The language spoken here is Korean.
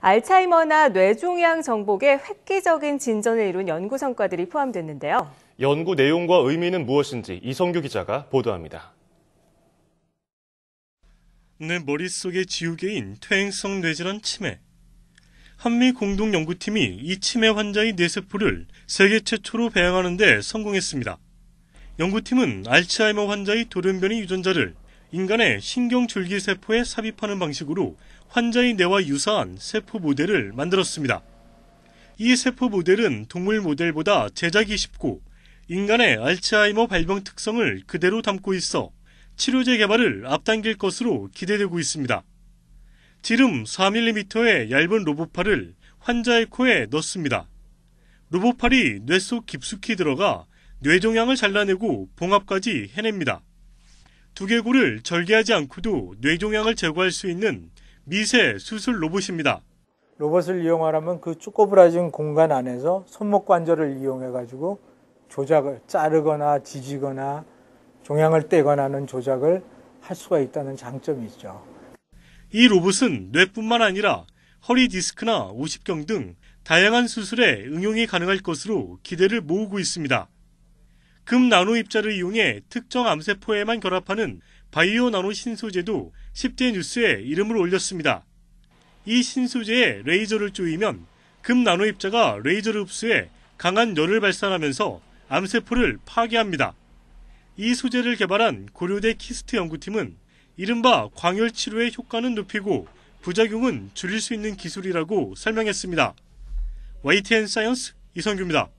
알츠하이머나 뇌종양 정복에 획기적인 진전을 이룬 연구 성과들이 포함됐는데요. 연구 내용과 의미는 무엇인지 이성규 기자가 보도합니다. 내 머릿속의 지우개인 퇴행성 뇌질환 치매. 한미 공동 연구팀이 이 치매 환자의 뇌세포를 세계 최초로 배양하는 데 성공했습니다. 연구팀은 알츠하이머 환자의 돌연변이 유전자를 인간의 신경줄기세포에 삽입하는 방식으로 환자의 뇌와 유사한 세포 모델을 만들었습니다. 이 세포 모델은 동물 모델보다 제작이 쉽고 인간의 알츠하이머 발병 특성을 그대로 담고 있어 치료제 개발을 앞당길 것으로 기대되고 있습니다. 지름 4mm의 얇은 로봇팔을 환자의 코에 넣습니다. 로봇팔이 뇌 속 깊숙이 들어가 뇌종양을 잘라내고 봉합까지 해냅니다. 두개골을 절개하지 않고도 뇌종양을 제거할 수 있는 미세 수술 로봇입니다. 로봇을 이용하려면그 쪼꼬부라진 공간 안에서 손목 관절을 이용해 가지고 조작을 자르거나 지지거나 종양을 떼거나 하는 조작을 할 수가 있다는 장점이 있죠. 이 로봇은 뇌뿐만 아니라 허리 디스크나 오십경 등 다양한 수술에 응용이 가능할 것으로 기대를 모으고 있습니다. 금 나노 입자를 이용해 특정 암세포에만 결합하는 바이오 나노 신소재도 10대 뉴스에 이름을 올렸습니다. 이 신소재에 레이저를 쪼이면금 나노 입자가 레이저를 흡수해 강한 열을 발산하면서 암세포를 파괴합니다. 이 소재를 개발한 고려대 키스트 연구팀은 이른바 광열 치료의 효과는 높이고 부작용은 줄일 수 있는 기술이라고 설명했습니다. YTN 사이언스 이성규입니다.